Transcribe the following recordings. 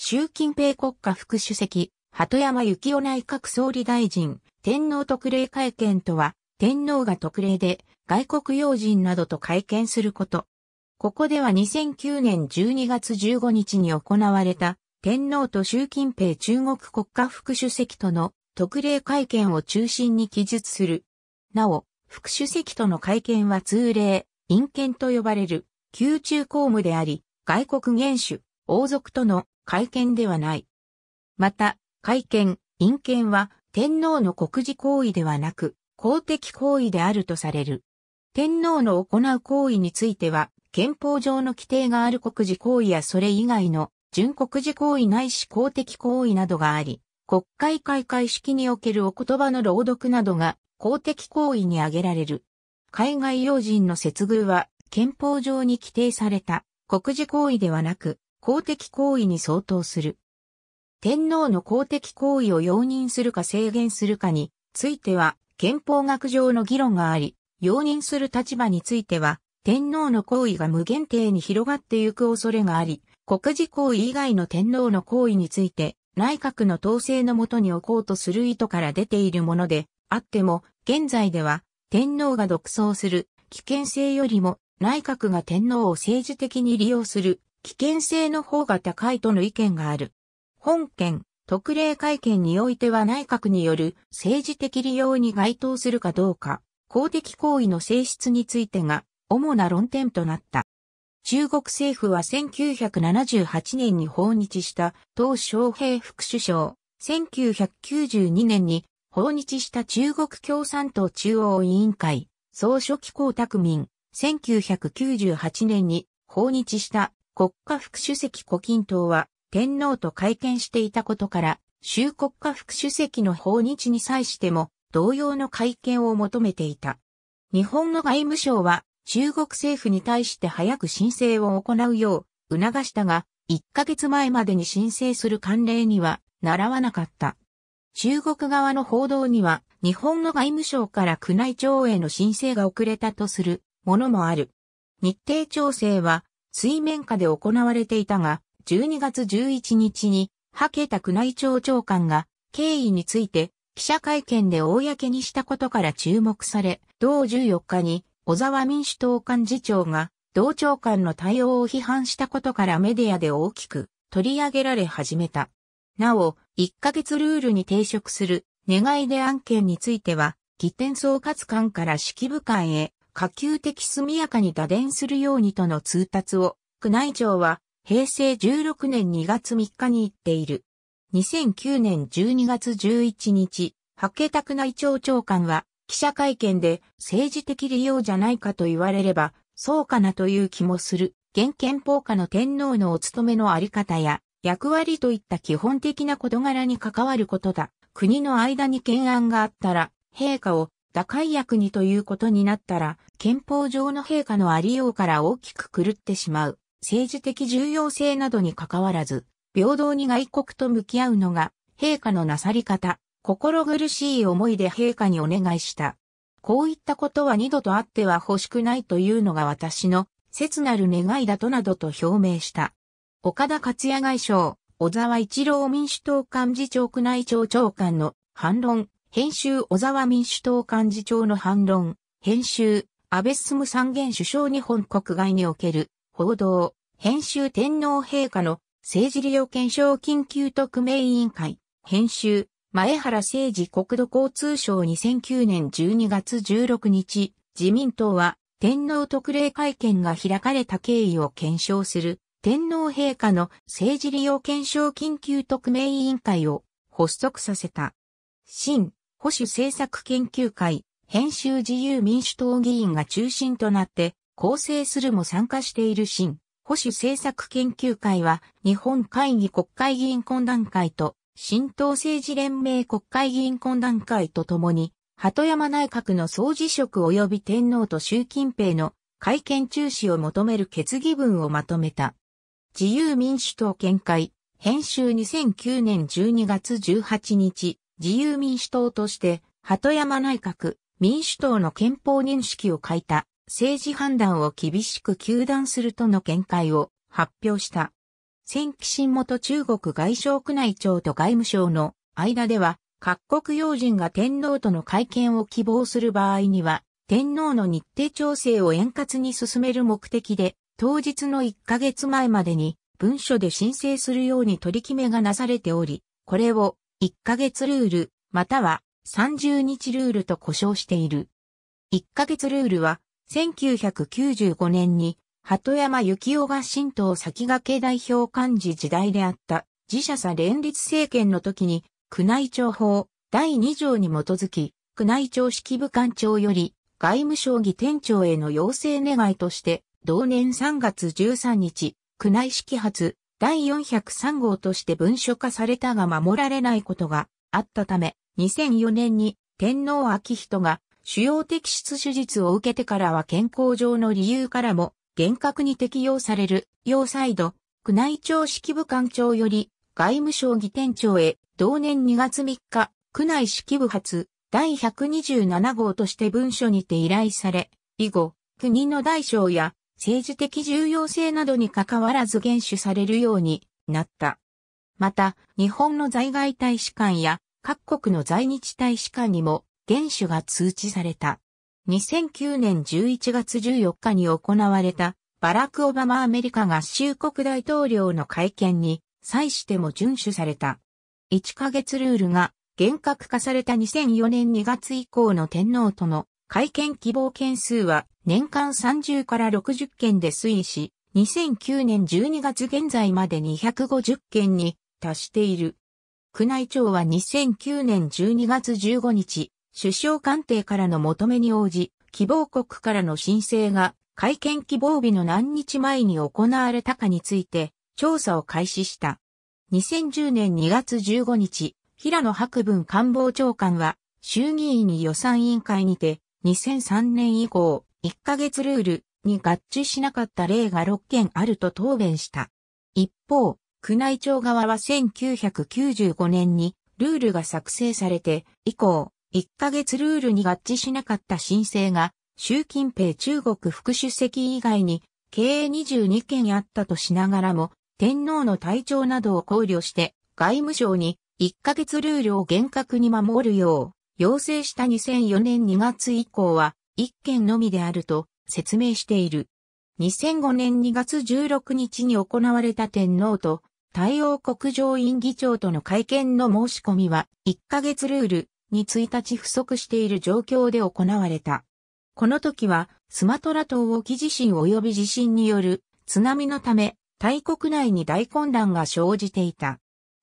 習近平国家副主席、鳩山幸夫内閣総理大臣、天皇特例会見とは、天皇が特例で外国要人などと会見すること。ここでは2009年12月15日に行われた天皇と習近平中国国家副主席との特例会見を中心に記述する。なお、副主席との会見は通例、陰見と呼ばれる、宮中公務であり、外国元首、王族との会見ではない。また、会見、陰見は天皇の国事行為ではなく、公的行為であるとされる。天皇の行う行為については、憲法上の規定がある国事行為やそれ以外の準国事行為ないし公的行為などがあり、国会開会式におけるお言葉の朗読などが公的行為に挙げられる。海外要人の接遇は憲法上に規定された国事行為ではなく公的行為に相当する。天皇の公的行為を容認するか制限するかについては憲法学上の議論があり、容認する立場については天皇の行為が無限定に広がってゆく恐れがあり、国事行為以外の天皇の行為について内閣の統制のもとに置こうとする意図から出ているものであっても、現在では天皇が独走する危険性よりも内閣が天皇を政治的に利用する危険性の方が高いとの意見がある。本件、特例会見においては内閣による政治的利用に該当するかどうか、公的行為の性質についてが主な論点となった。中国政府は1978年に訪日した当小平副首相、1992年に訪日した中国共産党中央委員会、総書記江沢民、1998年に訪日した国家副主席胡錦涛は天皇と会見していたことから、州国家副主席の訪日に際しても同様の会見を求めていた。日本の外務省は中国政府に対して早く申請を行うよう促したが、1ヶ月前までに申請する慣例には習わなかった。中国側の報道には日本の外務省から宮内庁への申請が遅れたとするものもある。日程調整は水面下で行われていたが、12月11日に、ハケタ宮内庁長官が、経緯について、記者会見で公にしたことから注目され、同14日に、小沢民主党幹事長が、同長官の対応を批判したことからメディアで大きく取り上げられ始めた。なお、1ヶ月ルールに抵触する願い出案件については、議典総括官から指揮部官へ可及的速やかに打電するようにとの通達を、宮内庁は平成16年2月3日に言っている。2009年12月11日、ハケタク内庁長官は記者会見で政治的利用じゃないかと言われれば、そうかなという気もする。現憲法下の天皇のお務めのあり方や役割といった基本的な事柄に関わることだ。国の間に懸案があったら、陛下を打開役にということになったら、憲法上の陛下のありようから大きく狂ってしまう、政治的重要性などにかかわらず、平等に外国と向き合うのが、陛下のなさり方、心苦しい思いで陛下にお願いした。こういったことは二度とあっては欲しくないというのが私の切なる願いだとなどと表明した。岡田克也外相、小沢一郎民主党幹事長区内庁長官の反論、編集小沢民主党幹事長の反論、編集、安倍進三元首相日本国外における、報道、編集天皇陛下の政治利用検証緊急特命委員会、編集、前原誠治国土交通省2009年12月16日、自民党は天皇特例会見が開かれた経緯を検証する天皇陛下の政治利用検証緊急特命委員会を発足させた。新保守政策研究会、編集自由民主党議員が中心となって構成するも参加している新、保守政策研究会は日本会議国会議員懇談会と新党政治連盟国会議員懇談会とともに、鳩山内閣の総辞職及び天皇と習近平の会見中止を求める決議文をまとめた。自由民主党見解、編集2009年12月18日、自由民主党として、鳩山内閣、民主党の憲法認識を欠いた政治判断を厳しく糾弾するとの見解を発表した。千紀新元中国外相宮内庁と外務省の間では、各国要人が天皇との会見を希望する場合には、天皇の日程調整を円滑に進める目的で、当日の1ヶ月前までに文書で申請するように取り決めがなされており、これを1ヶ月ルール、または30日ルールと呼称している。1ヶ月ルールは、1995年に、鳩山幸男が新党先駆け代表幹事時代であった、自社さ連立政権の時に、宮内庁法第2条に基づき、宮内庁式部官庁より、外務省議店長への要請願いとして、同年3月13日、宮内式発、第403号として文書化されたが守られないことがあったため、2004年に天皇明人が主要的出手術を受けてからは健康上の理由からも厳格に適用される、要塞度、宮内庁式部官庁より外務省議店長へ同年2月3日、宮内式部発第127号として文書にて依頼され、以後、国の大小や政治的重要性などに関わらず厳守されるようになった。また、日本の在外大使館や各国の在日大使館にも厳守が通知された。2009年11月14日に行われたバラク・オバマアメリカ合衆国大統領の会見に際しても遵守された。1ヶ月ルールが厳格化された2004年2月以降の天皇との会見希望件数は年間30から60件で推移し、2009年12月現在まで250件に達している。宮内庁は2009年12月15日、首相官邸からの求めに応じ、希望国からの申請が会見希望日の何日前に行われたかについて調査を開始した。2010年2月15日、平野博文官房長官は衆議院予算委員会にて2003年以降、1ヶ月ルールに合致しなかった例が6件あると答弁した。一方、宮内庁側は1995年にルールが作成されて以降、1ヶ月ルールに合致しなかった申請が、習近平中国副主席以外に、計22件あったとしながらも、天皇の体調などを考慮して、外務省に1ヶ月ルールを厳格に守るよう、要請した2004年2月以降は1件のみであると説明している。2005年2月16日に行われた天皇と対応国上院議長との会見の申し込みは1ヶ月ルールに1日不足している状況で行われた。この時はスマトラ島沖地震及び地震による津波のため大国内に大混乱が生じていた。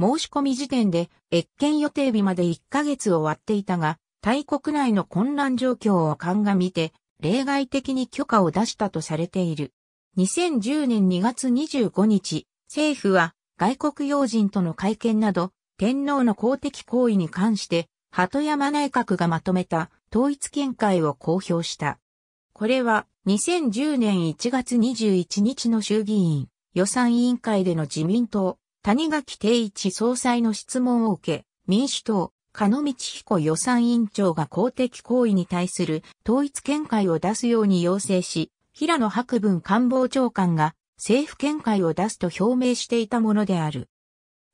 申し込み時点で、越見予定日まで1ヶ月を割っていたが、タイ国内の混乱状況を鑑みて、例外的に許可を出したとされている。2010年2月25日、政府は外国要人との会見など、天皇の公的行為に関して、鳩山内閣がまとめた統一見解を公表した。これは2010年1月21日の衆議院予算委員会での自民党谷垣定一総裁の質問を受け、民主党、加野道彦予算委員長が公的行為に対する統一見解を出すように要請し、平野博文官房長官が政府見解を出すと表明していたものである。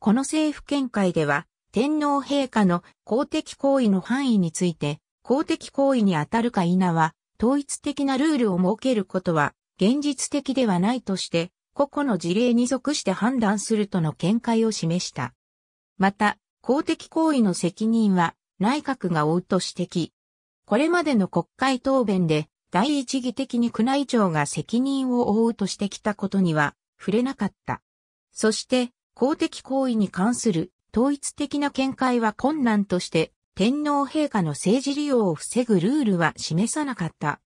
この政府見解では、天皇陛下の公的行為の範囲について、公的行為に当たるか否は、統一的なルールを設けることは現実的ではないとして、個々の事例に即して判断するとの見解を示した。また、公的行為の責任は内閣が負うと指摘。これまでの国会答弁で第一義的に宮内庁が責任を負うとしてきたことには触れなかった。そして、公的行為に関する統一的な見解は困難として、天皇陛下の政治利用を防ぐルールは示さなかった。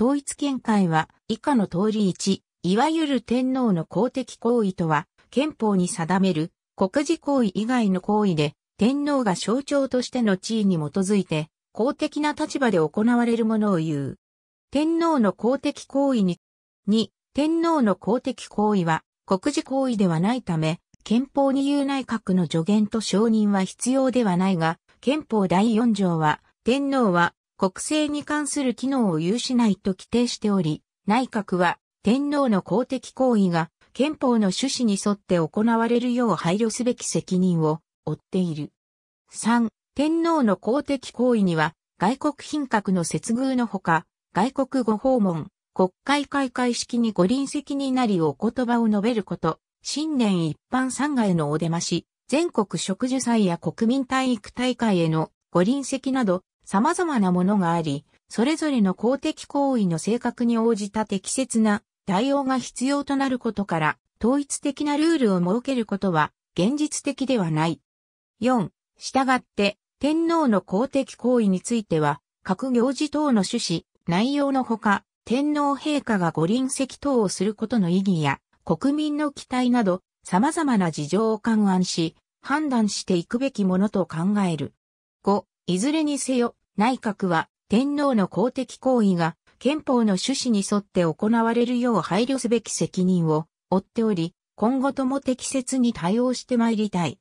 統一見解は以下の通り1、いわゆる天皇の公的行為とは、憲法に定める国事行為以外の行為で、天皇が象徴としての地位に基づいて、公的な立場で行われるものを言う。天皇の公的行為に、に、天皇の公的行為は国事行為ではないため、憲法に言う内閣の助言と承認は必要ではないが、憲法第4条は、天皇は国政に関する機能を有しないと規定しており、内閣は天皇の公的行為が憲法の趣旨に沿って行われるよう配慮すべき責任を負っている。3、天皇の公的行為には外国品格の接遇のほか、外国ご訪問、国会開会式にご臨席になりお言葉を述べること、新年一般参賀へのお出まし、全国植樹祭や国民体育大会へのご臨席など様々なものがあり、それぞれの公的行為の性格に応じた適切な対応が必要となることから、統一的なルールを設けることは現実的ではない。4、従って、天皇の公的行為については、各行事等の趣旨、内容のほか、天皇陛下がご臨席等をすることの意義や、国民の期待など、様々な事情を勘案し、判断していくべきものと考える。5、いずれにせよ、内閣は天皇の公的行為が憲法の趣旨に沿って行われるよう配慮すべき責任を負っており、今後とも適切に対応してまいりたい。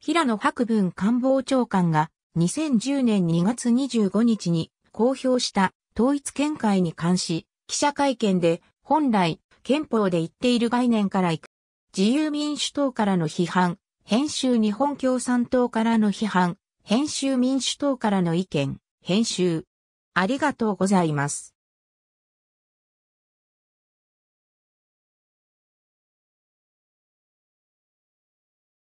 平野博文官房長官が2010年2月25日に公表した統一見解に関し、記者会見で本来憲法で言っている概念から行く。自由民主党からの批判、編集日本共産党からの批判、編集民主党からの意見、編集。ありがとうございます。